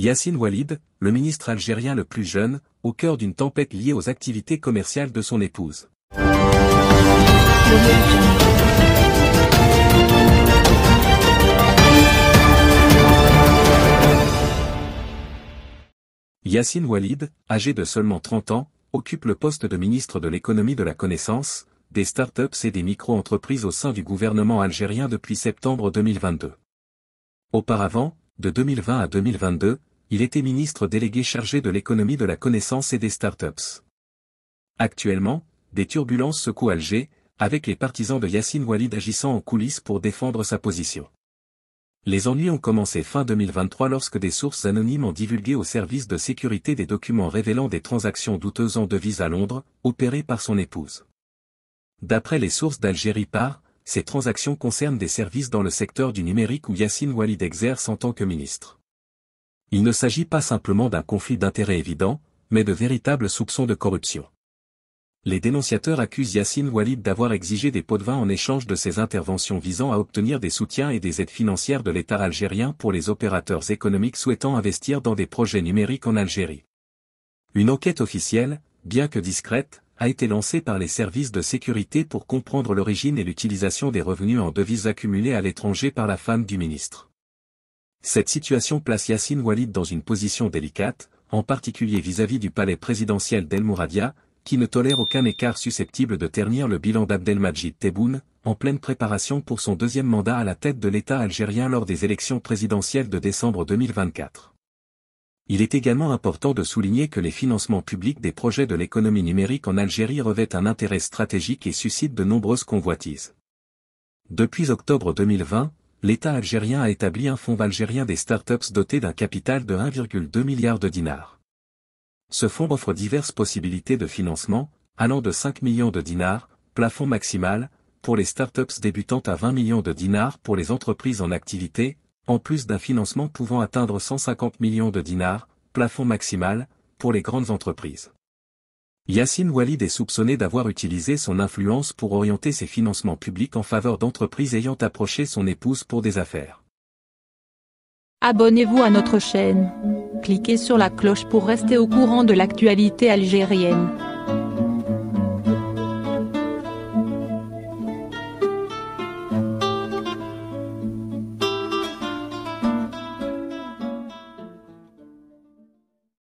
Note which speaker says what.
Speaker 1: Yassine Walid, le ministre algérien le plus jeune, au cœur d'une tempête liée aux activités commerciales de son épouse. Yassine Walid, âgé de seulement 30 ans, occupe le poste de ministre de l'économie de la connaissance, des startups et des micro-entreprises au sein du gouvernement algérien depuis septembre 2022. Auparavant, de 2020 à 2022, il était ministre délégué chargé de l'économie de la connaissance et des startups. Actuellement, des turbulences secouent Alger, avec les partisans de Yassine Walid agissant en coulisses pour défendre sa position. Les ennuis ont commencé fin 2023 lorsque des sources anonymes ont divulgué au service de sécurité des documents révélant des transactions douteuses en devises à Londres, opérées par son épouse. D'après les sources d'Algérie par, ces transactions concernent des services dans le secteur du numérique où Yassine Walid exerce en tant que ministre il ne s'agit pas simplement d'un conflit d'intérêts évident, mais de véritables soupçons de corruption. Les dénonciateurs accusent Yassine Walid d'avoir exigé des pots de vin en échange de ses interventions visant à obtenir des soutiens et des aides financières de l'État algérien pour les opérateurs économiques souhaitant investir dans des projets numériques en Algérie. Une enquête officielle, bien que discrète, a été lancée par les services de sécurité pour comprendre l'origine et l'utilisation des revenus en devises accumulés à l'étranger par la femme du ministre. Cette situation place Yassine Walid dans une position délicate, en particulier vis-à-vis du palais présidentiel d'El Mouradia, qui ne tolère aucun écart susceptible de ternir le bilan d'Abdelmajid Tebboune, en pleine préparation pour son deuxième mandat à la tête de l'État algérien lors des élections présidentielles de décembre 2024. Il est également important de souligner que les financements publics des projets de l'économie numérique en Algérie revêtent un intérêt stratégique et suscitent de nombreuses convoitises. Depuis octobre 2020, l'État algérien a établi un fonds algérien des startups doté d'un capital de 1,2 milliard de dinars. Ce fonds offre diverses possibilités de financement, allant de 5 millions de dinars, plafond maximal, pour les startups débutantes à 20 millions de dinars pour les entreprises en activité, en plus d'un financement pouvant atteindre 150 millions de dinars, plafond maximal, pour les grandes entreprises. Yassine Walid est soupçonné d'avoir utilisé son influence pour orienter ses financements publics en faveur d'entreprises ayant approché son épouse pour des affaires.
Speaker 2: Abonnez-vous à notre chaîne. Cliquez sur la cloche pour rester au courant de l'actualité algérienne.